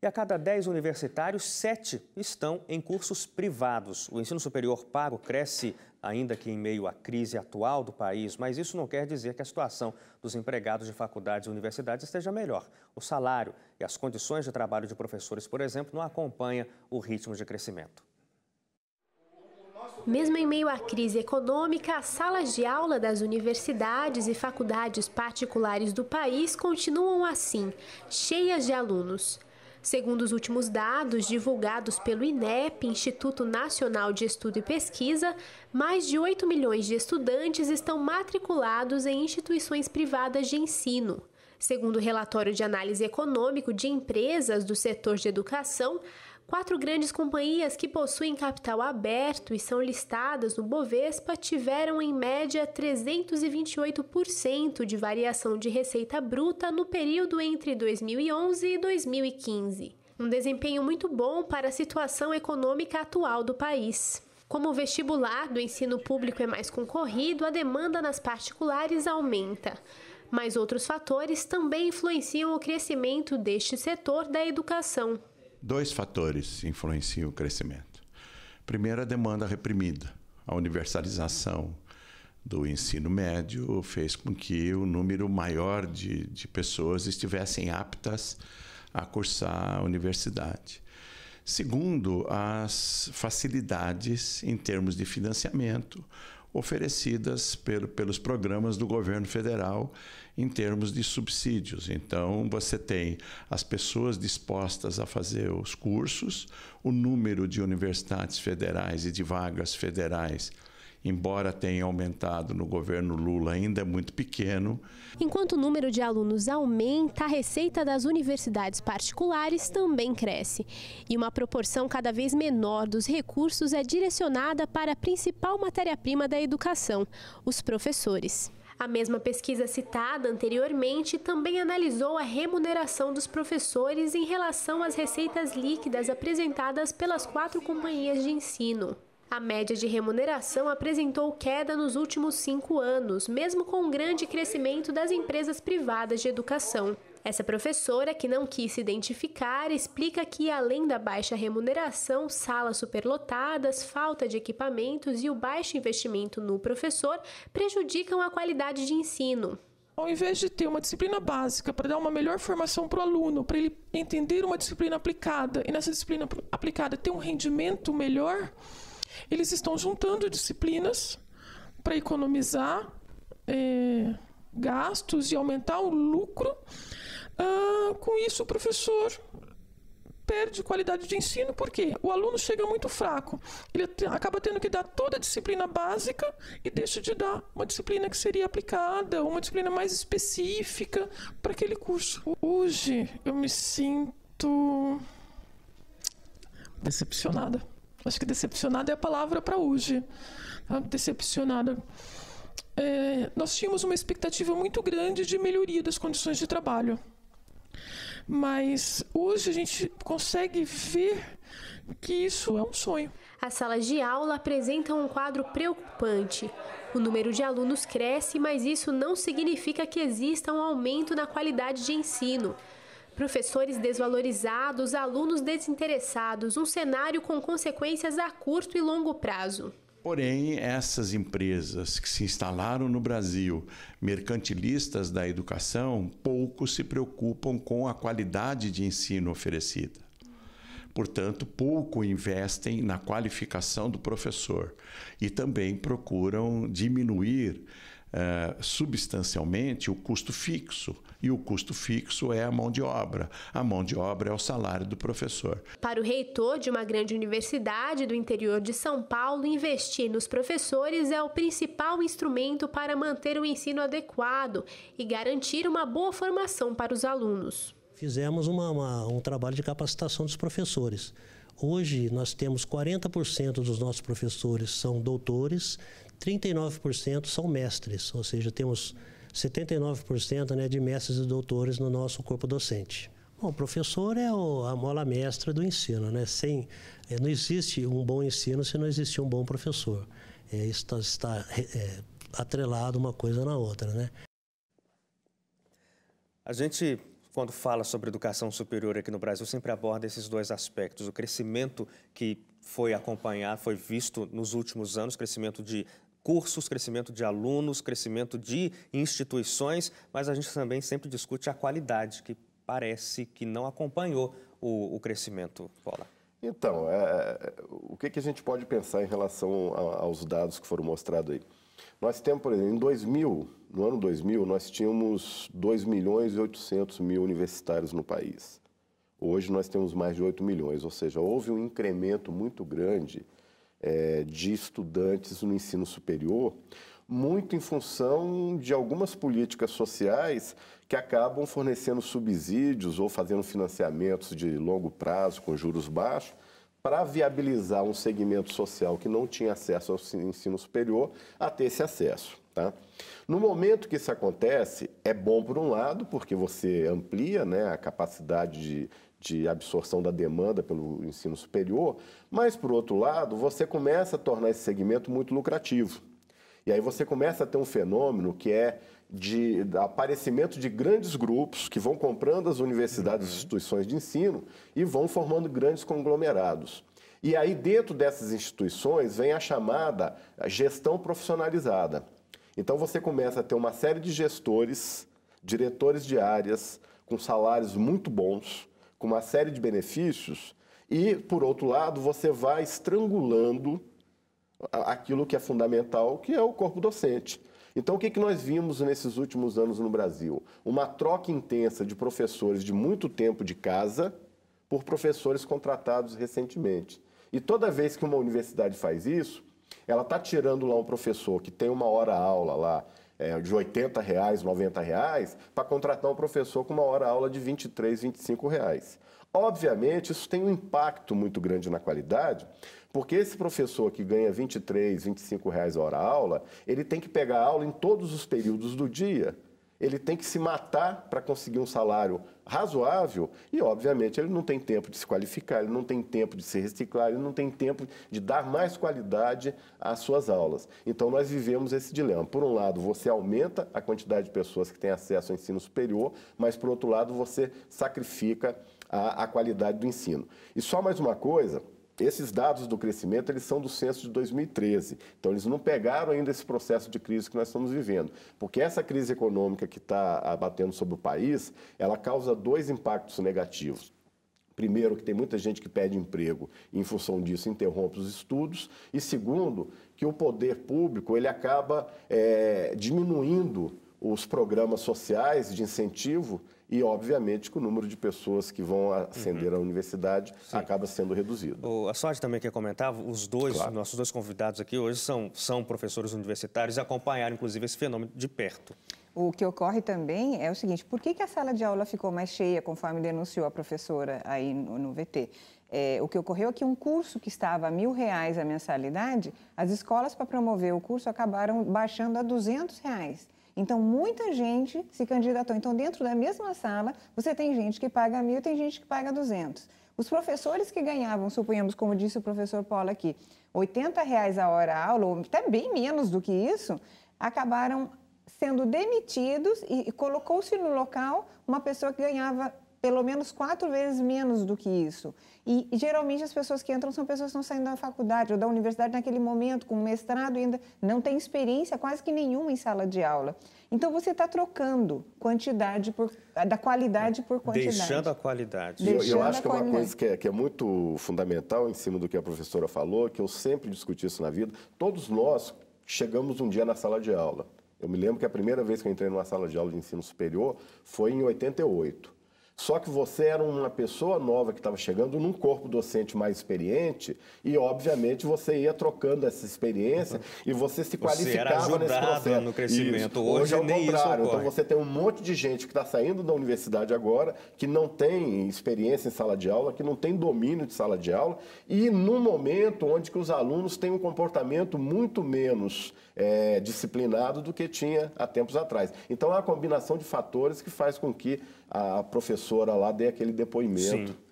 E a cada 10 universitários, 7 estão em cursos privados. O ensino superior pago cresce, ainda que em meio à crise atual do país, mas isso não quer dizer que a situação dos empregados de faculdades e universidades esteja melhor. O salário e as condições de trabalho de professores, por exemplo, não acompanham o ritmo de crescimento. Mesmo em meio à crise econômica, as salas de aula das universidades e faculdades particulares do país continuam assim, cheias de alunos. Segundo os últimos dados divulgados pelo INEP, Instituto Nacional de Estudo e Pesquisa, mais de 8 milhões de estudantes estão matriculados em instituições privadas de ensino. Segundo o relatório de análise econômico de empresas do setor de educação, Quatro grandes companhias que possuem capital aberto e são listadas no Bovespa tiveram em média 328% de variação de receita bruta no período entre 2011 e 2015. Um desempenho muito bom para a situação econômica atual do país. Como o vestibular do ensino público é mais concorrido, a demanda nas particulares aumenta. Mas outros fatores também influenciam o crescimento deste setor da educação. Dois fatores influenciam o crescimento. Primeiro, a demanda reprimida. A universalização do ensino médio fez com que o número maior de, de pessoas estivessem aptas a cursar a universidade. Segundo, as facilidades em termos de financiamento, oferecidas pelo, pelos programas do governo federal em termos de subsídios. Então, você tem as pessoas dispostas a fazer os cursos, o número de universidades federais e de vagas federais embora tenha aumentado no governo Lula, ainda é muito pequeno. Enquanto o número de alunos aumenta, a receita das universidades particulares também cresce. E uma proporção cada vez menor dos recursos é direcionada para a principal matéria-prima da educação, os professores. A mesma pesquisa citada anteriormente também analisou a remuneração dos professores em relação às receitas líquidas apresentadas pelas quatro companhias de ensino. A média de remuneração apresentou queda nos últimos cinco anos, mesmo com um grande crescimento das empresas privadas de educação. Essa professora, que não quis se identificar, explica que, além da baixa remuneração, salas superlotadas, falta de equipamentos e o baixo investimento no professor prejudicam a qualidade de ensino. Ao invés de ter uma disciplina básica para dar uma melhor formação para o aluno, para ele entender uma disciplina aplicada e nessa disciplina aplicada ter um rendimento melhor, eles estão juntando disciplinas para economizar é, gastos e aumentar o lucro. Ah, com isso, o professor perde qualidade de ensino, porque o aluno chega muito fraco. Ele acaba tendo que dar toda a disciplina básica e deixa de dar uma disciplina que seria aplicada, uma disciplina mais específica para aquele curso. Hoje eu me sinto decepcionada. Acho que decepcionada é a palavra para hoje. Tá? Decepcionada. É, nós tínhamos uma expectativa muito grande de melhoria das condições de trabalho. Mas hoje a gente consegue ver que isso é um sonho. As salas de aula apresentam um quadro preocupante. O número de alunos cresce, mas isso não significa que exista um aumento na qualidade de ensino professores desvalorizados, alunos desinteressados, um cenário com consequências a curto e longo prazo. Porém, essas empresas que se instalaram no Brasil, mercantilistas da educação, pouco se preocupam com a qualidade de ensino oferecida. Portanto, pouco investem na qualificação do professor e também procuram diminuir é, substancialmente o custo fixo. E o custo fixo é a mão de obra. A mão de obra é o salário do professor. Para o reitor de uma grande universidade do interior de São Paulo, investir nos professores é o principal instrumento para manter o ensino adequado e garantir uma boa formação para os alunos. Fizemos uma, uma, um trabalho de capacitação dos professores. Hoje nós temos 40% dos nossos professores são doutores, 39% são mestres, ou seja, temos 79% né, de mestres e doutores no nosso corpo docente. Bom, o professor é o, a mola mestra do ensino, né? Sem, é, não existe um bom ensino se não existir um bom professor. É, isso tá, está, está é, é, atrelado uma coisa na outra, né? A gente, quando fala sobre educação superior aqui no Brasil, sempre aborda esses dois aspectos. O crescimento que foi acompanhar, foi visto nos últimos anos, crescimento de cursos, crescimento de alunos, crescimento de instituições, mas a gente também sempre discute a qualidade, que parece que não acompanhou o, o crescimento, Paula. Então, é, é, o que, que, a gente pode pensar em relação a, aos dados que foram mostrados aí? Nós temos, por exemplo, em 2000, no ano 2000, nós tínhamos 2 milhões e 800 mil universitários no país. Hoje nós temos mais de 8 milhões, ou seja, houve um incremento muito grande é, de estudantes no ensino superior, muito em função de algumas políticas sociais que acabam fornecendo subsídios ou fazendo financiamentos de longo prazo com juros baixos para viabilizar um segmento social que não tinha acesso ao ensino superior a ter esse acesso. Tá? No momento que isso acontece, é bom por um lado, porque você amplia né, a capacidade de de absorção da demanda pelo ensino superior, mas, por outro lado, você começa a tornar esse segmento muito lucrativo. E aí você começa a ter um fenômeno que é de aparecimento de grandes grupos que vão comprando as universidades e uhum. instituições de ensino e vão formando grandes conglomerados. E aí, dentro dessas instituições, vem a chamada gestão profissionalizada. Então, você começa a ter uma série de gestores, diretores de áreas, com salários muito bons, com uma série de benefícios e, por outro lado, você vai estrangulando aquilo que é fundamental, que é o corpo docente. Então, o que, que nós vimos nesses últimos anos no Brasil? Uma troca intensa de professores de muito tempo de casa por professores contratados recentemente. E toda vez que uma universidade faz isso, ela está tirando lá um professor que tem uma hora aula lá é, de 80 reais, 90 reais, para contratar um professor com uma hora aula de 23, 25 reais. Obviamente, isso tem um impacto muito grande na qualidade, porque esse professor que ganha 23, 25 reais a hora aula, ele tem que pegar aula em todos os períodos do dia ele tem que se matar para conseguir um salário razoável e, obviamente, ele não tem tempo de se qualificar, ele não tem tempo de se reciclar, ele não tem tempo de dar mais qualidade às suas aulas. Então, nós vivemos esse dilema. Por um lado, você aumenta a quantidade de pessoas que têm acesso ao ensino superior, mas, por outro lado, você sacrifica a, a qualidade do ensino. E só mais uma coisa. Esses dados do crescimento, eles são do censo de 2013. Então, eles não pegaram ainda esse processo de crise que nós estamos vivendo. Porque essa crise econômica que está abatendo sobre o país, ela causa dois impactos negativos. Primeiro, que tem muita gente que perde emprego e, em função disso, interrompe os estudos. E segundo, que o poder público ele acaba é, diminuindo os programas sociais de incentivo e, obviamente, que o número de pessoas que vão ascender uhum. à universidade Sim. acaba sendo reduzido. O, a sorte também quer comentar, os dois, claro. nossos dois convidados aqui hoje são, são professores universitários e acompanharam, inclusive, esse fenômeno de perto. O que ocorre também é o seguinte, por que, que a sala de aula ficou mais cheia, conforme denunciou a professora aí no, no VT? É, o que ocorreu é que um curso que estava a mil reais a mensalidade, as escolas para promover o curso acabaram baixando a duzentos reais. Então, muita gente se candidatou. Então, dentro da mesma sala, você tem gente que paga mil e tem gente que paga 200. Os professores que ganhavam, suponhamos, como disse o professor Paulo aqui, 80 reais a hora a aula, ou até bem menos do que isso, acabaram sendo demitidos e, e colocou-se no local uma pessoa que ganhava pelo menos quatro vezes menos do que isso. E geralmente as pessoas que entram são pessoas que estão saindo da faculdade ou da universidade naquele momento, com mestrado ainda, não tem experiência quase que nenhuma em sala de aula. Então você está trocando quantidade por, da qualidade por quantidade. Deixando a qualidade. Deixando eu, eu acho que é uma coisa que é, que é muito fundamental em cima do que a professora falou, que eu sempre discuti isso na vida. Todos nós chegamos um dia na sala de aula. Eu me lembro que a primeira vez que eu entrei numa sala de aula de ensino superior foi em 88. Só que você era uma pessoa nova que estava chegando num corpo docente mais experiente e, obviamente, você ia trocando essa experiência uhum. e você se qualificava você nesse processo. no crescimento. Isso. Hoje, Hoje é o contrário. então você tem um monte de gente que está saindo da universidade agora que não tem experiência em sala de aula, que não tem domínio de sala de aula e num momento onde que os alunos têm um comportamento muito menos é, disciplinado do que tinha há tempos atrás. Então é uma combinação de fatores que faz com que a professora lá dê aquele depoimento. Sim.